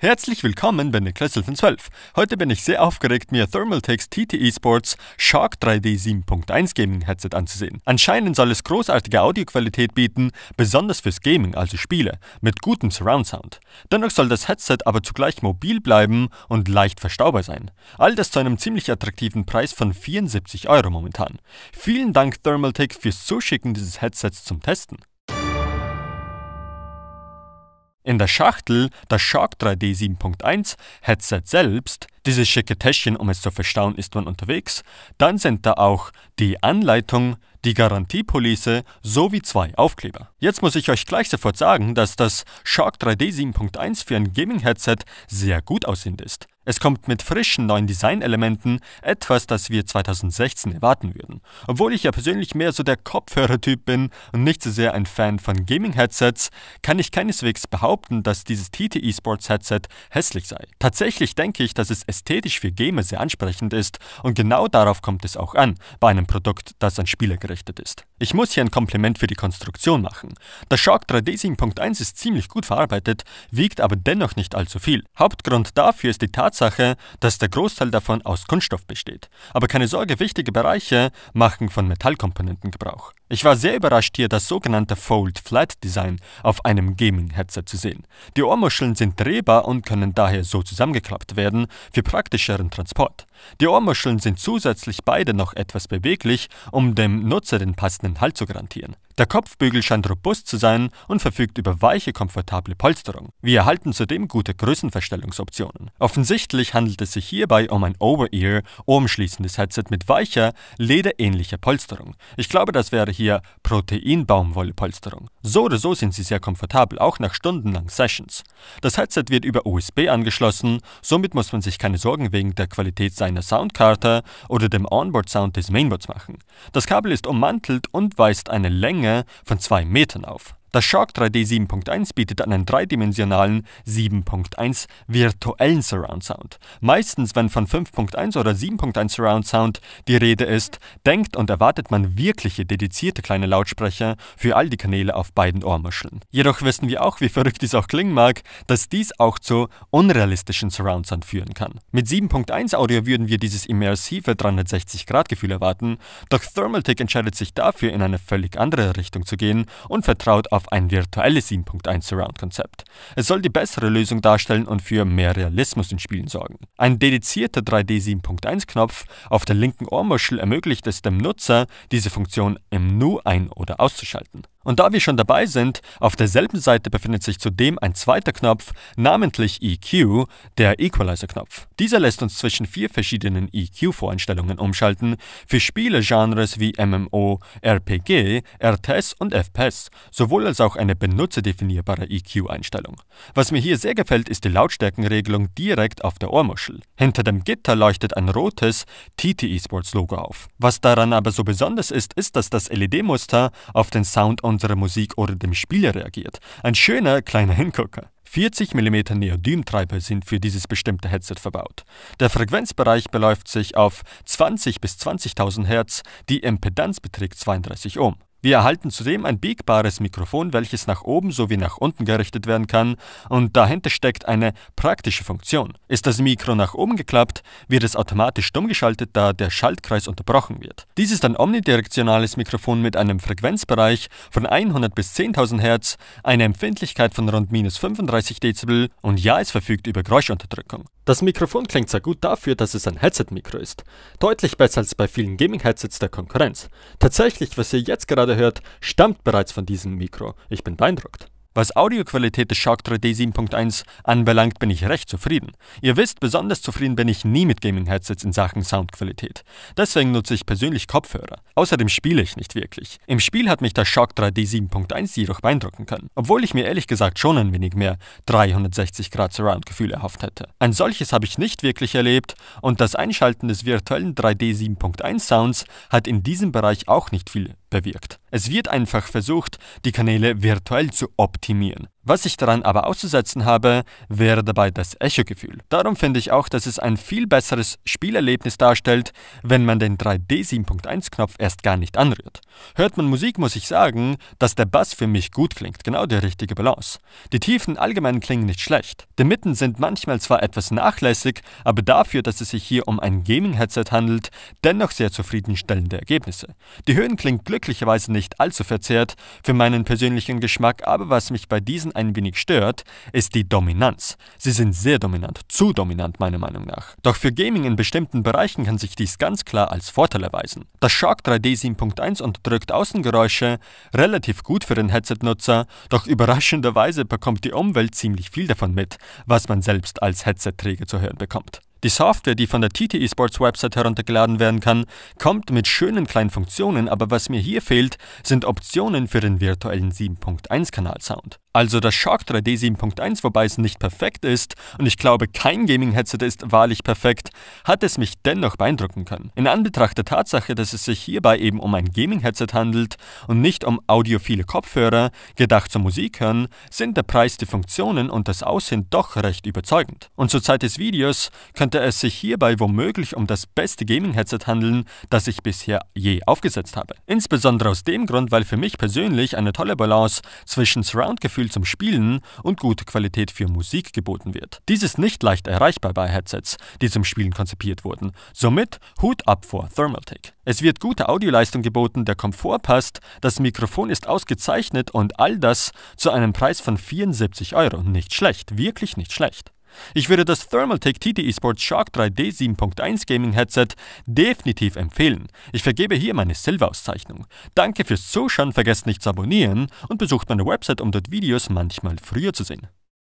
Herzlich willkommen bei Niklas 12. Heute bin ich sehr aufgeregt, mir Thermaltakes TT Esports Shark 3D 7.1 Gaming Headset anzusehen. Anscheinend soll es großartige Audioqualität bieten, besonders fürs Gaming, also Spiele, mit gutem Surround Sound. Dennoch soll das Headset aber zugleich mobil bleiben und leicht verstaubar sein. All das zu einem ziemlich attraktiven Preis von 74 Euro momentan. Vielen Dank Thermaltake fürs Zuschicken dieses Headsets zum Testen. In der Schachtel das Shark 3D 7.1 Headset selbst dieses schicke Täschchen, um es zu verstauen, ist man unterwegs. Dann sind da auch die Anleitung, die Garantiepolice sowie zwei Aufkleber. Jetzt muss ich euch gleich sofort sagen, dass das Shark 3D 7.1 für ein Gaming-Headset sehr gut aussehend ist. Es kommt mit frischen neuen Designelementen, etwas, das wir 2016 erwarten würden. Obwohl ich ja persönlich mehr so der Kopfhörertyp bin und nicht so sehr ein Fan von Gaming-Headsets, kann ich keineswegs behaupten, dass dieses TT Esports Headset hässlich sei. Tatsächlich denke ich, dass es ästhetisch für Gamer sehr ansprechend ist und genau darauf kommt es auch an, bei einem Produkt, das an Spieler gerichtet ist. Ich muss hier ein Kompliment für die Konstruktion machen. Das Shark 3D 7.1 ist ziemlich gut verarbeitet, wiegt aber dennoch nicht allzu viel. Hauptgrund dafür ist die Tatsache, dass der Großteil davon aus Kunststoff besteht. Aber keine Sorge, wichtige Bereiche machen von Metallkomponenten Gebrauch. Ich war sehr überrascht, hier das sogenannte Fold Flat Design auf einem Gaming-Headset zu sehen. Die Ohrmuscheln sind drehbar und können daher so zusammengeklappt werden, wie für praktischeren Transport. Die Ohrmuscheln sind zusätzlich beide noch etwas beweglich, um dem Nutzer den passenden Halt zu garantieren. Der Kopfbügel scheint robust zu sein und verfügt über weiche, komfortable Polsterung. Wir erhalten zudem gute Größenverstellungsoptionen. Offensichtlich handelt es sich hierbei um ein Over-Ear, umschließendes Headset mit weicher, lederähnlicher Polsterung. Ich glaube, das wäre hier Protein-Baumwolle-Polsterung. So oder so sind sie sehr komfortabel, auch nach stundenlangen Sessions. Das Headset wird über USB angeschlossen, somit muss man sich keine Sorgen wegen der Qualität sein einer Soundkarte oder dem Onboard-Sound des Mainboards machen. Das Kabel ist ummantelt und weist eine Länge von 2 Metern auf das Shark 3D 7.1 bietet einen dreidimensionalen 7.1 virtuellen Surround Sound. Meistens, wenn von 5.1 oder 7.1 Surround Sound die Rede ist, denkt und erwartet man wirkliche dedizierte kleine Lautsprecher für all die Kanäle auf beiden Ohrmuscheln. Jedoch wissen wir auch, wie verrückt dies auch klingen mag, dass dies auch zu unrealistischen Surround Sound führen kann. Mit 7.1 Audio würden wir dieses immersive 360-Grad-Gefühl erwarten, doch Thermaltake entscheidet sich dafür, in eine völlig andere Richtung zu gehen und vertraut auf ein virtuelles 7.1 Surround-Konzept. Es soll die bessere Lösung darstellen und für mehr Realismus in Spielen sorgen. Ein dedizierter 3D 7.1-Knopf auf der linken Ohrmuschel ermöglicht es dem Nutzer, diese Funktion im Nu ein- oder auszuschalten. Und da wir schon dabei sind, auf derselben Seite befindet sich zudem ein zweiter Knopf, namentlich EQ, der Equalizer-Knopf. Dieser lässt uns zwischen vier verschiedenen EQ-Voreinstellungen umschalten, für Spiele-Genres wie MMO, RPG, RTS und FPS, sowohl als auch eine benutzerdefinierbare EQ-Einstellung. Was mir hier sehr gefällt, ist die Lautstärkenregelung direkt auf der Ohrmuschel. Hinter dem Gitter leuchtet ein rotes TT Esports-Logo auf. Was daran aber so besonders ist, ist, dass das LED-Muster auf den Sound- und unserer Musik oder dem Spieler reagiert. Ein schöner kleiner Hingucker. 40 mm Neodym-Treiber sind für dieses bestimmte Headset verbaut. Der Frequenzbereich beläuft sich auf 20 bis 20.000 Hertz, die Impedanz beträgt 32 Ohm. Wir erhalten zudem ein biegbares Mikrofon, welches nach oben sowie nach unten gerichtet werden kann und dahinter steckt eine praktische Funktion. Ist das Mikro nach oben geklappt, wird es automatisch stumm geschaltet, da der Schaltkreis unterbrochen wird. Dies ist ein omnidirektionales Mikrofon mit einem Frequenzbereich von 100 bis 10.000 Hertz, einer Empfindlichkeit von rund minus 35 Dezibel und ja, es verfügt über Geräuschunterdrückung. Das Mikrofon klingt sehr gut dafür, dass es ein Headset-Mikro ist. Deutlich besser als bei vielen Gaming-Headsets der Konkurrenz. Tatsächlich, was ihr jetzt gerade gerade hört, stammt bereits von diesem Mikro. Ich bin beeindruckt. Was Audioqualität des Shark 3D 7.1 anbelangt, bin ich recht zufrieden. Ihr wisst, besonders zufrieden bin ich nie mit Gaming-Headsets in Sachen Soundqualität. Deswegen nutze ich persönlich Kopfhörer. Außerdem spiele ich nicht wirklich. Im Spiel hat mich das Shark 3D 7.1 jedoch beeindrucken können, obwohl ich mir ehrlich gesagt schon ein wenig mehr 360 Grad Surround-Gefühl erhofft hätte. Ein solches habe ich nicht wirklich erlebt und das Einschalten des virtuellen 3D 7.1 Sounds hat in diesem Bereich auch nicht viel bewirkt. Es wird einfach versucht, die Kanäle virtuell zu optimieren. Was ich daran aber auszusetzen habe, wäre dabei das Echo-Gefühl. Darum finde ich auch, dass es ein viel besseres Spielerlebnis darstellt, wenn man den 3D 7.1-Knopf erst gar nicht anrührt. Hört man Musik, muss ich sagen, dass der Bass für mich gut klingt, genau die richtige Balance. Die Tiefen allgemein klingen nicht schlecht. Die Mitten sind manchmal zwar etwas nachlässig, aber dafür, dass es sich hier um ein Gaming-Headset handelt, dennoch sehr zufriedenstellende Ergebnisse. Die Höhen klingen glücklich glücklicherweise nicht allzu verzerrt für meinen persönlichen Geschmack, aber was mich bei diesen ein wenig stört, ist die Dominanz. Sie sind sehr dominant, zu dominant meiner Meinung nach. Doch für Gaming in bestimmten Bereichen kann sich dies ganz klar als Vorteil erweisen. Das Shark 3D 7.1 unterdrückt Außengeräusche relativ gut für den Headset-Nutzer, doch überraschenderweise bekommt die Umwelt ziemlich viel davon mit, was man selbst als Headset-Träger zu hören bekommt. Die Software, die von der TT Esports Website heruntergeladen werden kann, kommt mit schönen kleinen Funktionen, aber was mir hier fehlt, sind Optionen für den virtuellen 7.1 Kanal Sound. Also das Shark 3D 7.1, wobei es nicht perfekt ist, und ich glaube kein Gaming-Headset ist wahrlich perfekt, hat es mich dennoch beeindrucken können. In Anbetracht der Tatsache, dass es sich hierbei eben um ein Gaming-Headset handelt und nicht um audiophile Kopfhörer, gedacht zum Musikhören, sind der Preis, die Funktionen und das Aussehen doch recht überzeugend. Und zur Zeit des Videos könnt könnte es sich hierbei womöglich um das beste Gaming-Headset handeln, das ich bisher je aufgesetzt habe. Insbesondere aus dem Grund, weil für mich persönlich eine tolle Balance zwischen Surround-Gefühl zum Spielen und gute Qualität für Musik geboten wird. Dies ist nicht leicht erreichbar bei Headsets, die zum Spielen konzipiert wurden. Somit Hut ab vor Thermaltake. Es wird gute Audioleistung geboten, der Komfort passt, das Mikrofon ist ausgezeichnet und all das zu einem Preis von 74 Euro. Nicht schlecht, wirklich nicht schlecht. Ich würde das Thermaltake TT Esports Shark 3D 7.1 Gaming Headset definitiv empfehlen. Ich vergebe hier meine Silberauszeichnung. Danke fürs Zuschauen, vergesst nicht zu abonnieren und besucht meine Website, um dort Videos manchmal früher zu sehen.